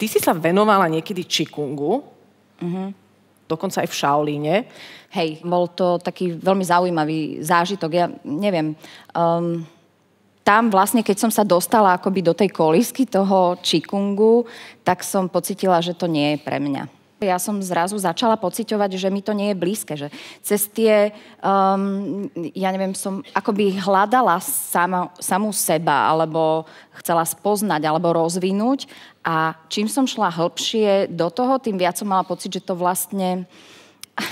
Ty si sa venovala niekedy čikungu, mm-hmm. dokonca aj v Šaolíne. Hej, bol to taký veľmi zaujímavý zážitok. Ja neviem, um, tam vlastne, keď som sa dostala akoby do tej kolisky toho čikungu, tak som pocitila, že to nie je pre mňa ja som zrazu začala pociťovať, že mi to nie je blízke, že cez tie, um, ja neviem, som akoby hľadala sama, samú seba, alebo chcela spoznať, alebo rozvinúť a čím som šla hĺbšie do toho, tým viac som mala pocit, že to vlastne,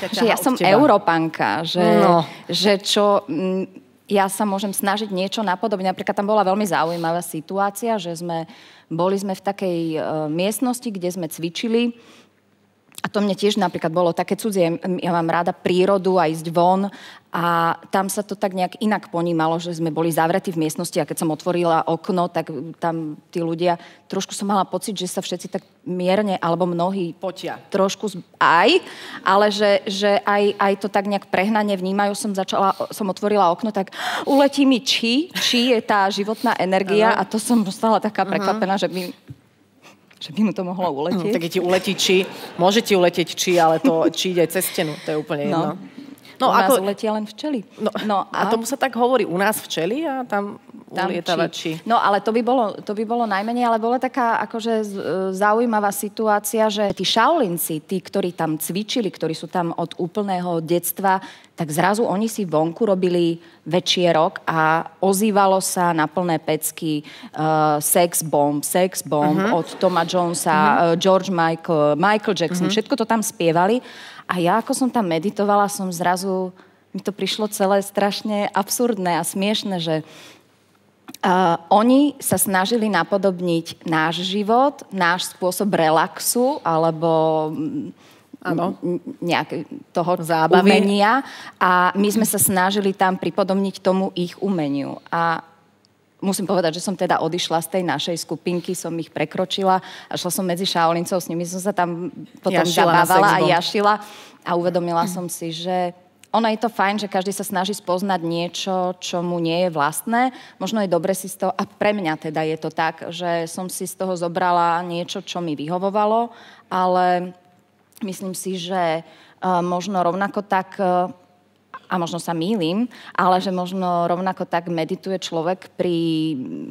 že ja som Európanka, že, no. že čo... M, mm, ja sa môžem snažiť niečo napodobne. Napríklad tam bola veľmi zaujímavá situácia, že sme, boli sme v takej e, miestnosti, kde sme cvičili a to mne tiež napríklad bolo také cudzie, ja mám rada prírodu a ísť von a tam sa to tak nejak inak ponímalo, že sme boli zavretí v miestnosti a keď som otvorila okno, tak tam tí ľudia, trošku som mala pocit, že sa všetci tak mierne, alebo mnohí potia. Trošku aj, ale že, že aj, aj to tak nejak prehnane vnímajú. Som začala, som otvorila okno, tak uletí mi či, či je tá životná energia a to som dostala taká mhm. prekvapená, uh-huh. že my že by mu to mohlo uletieť. Tak ti uletí či, môže ti uletieť či, ale to či ide aj cez stenu, to je úplne no. jedno. No. No, u nás ako... uletia len včely. No, no a... a tomu sa tak hovorí u nás včely a tam tam, Či... No ale to by, bolo, to by bolo najmenej, ale bola taká akože e, zaujímavá situácia, že tí šaulinci, tí, ktorí tam cvičili, ktorí sú tam od úplného detstva, tak zrazu oni si vonku robili večierok a ozývalo sa na plné pecky uh, sex bomb, sex bomb uh-huh. od Toma Jonesa, uh-huh. uh, George Michael, Michael Jackson, uh-huh. všetko to tam spievali. A ja, ako som tam meditovala, som zrazu, mi to prišlo celé strašne absurdné a smiešne, že Uh, oni sa snažili napodobniť náš život, náš spôsob relaxu alebo mm, nejaké toho Zábavy. umenia a my sme sa snažili tam pripodobniť tomu ich umeniu. A musím povedať, že som teda odišla z tej našej skupinky, som ich prekročila a šla som medzi šaolincov, s nimi som sa tam potom jašila zabávala a jašila a uvedomila som si, že ono je to fajn, že každý sa snaží spoznať niečo, čo mu nie je vlastné. Možno je dobre si z toho, a pre mňa teda je to tak, že som si z toho zobrala niečo, čo mi vyhovovalo, ale myslím si, že eh, možno rovnako tak eh, a možno sa mýlim, ale že možno rovnako tak medituje človek pri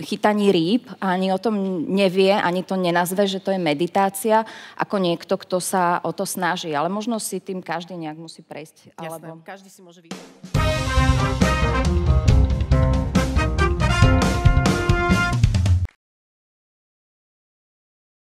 chytaní rýb a ani o tom nevie, ani to nenazve, že to je meditácia, ako niekto, kto sa o to snaží. Ale možno si tým každý nejak musí prejsť. Jasné, každý si môže vyjsť.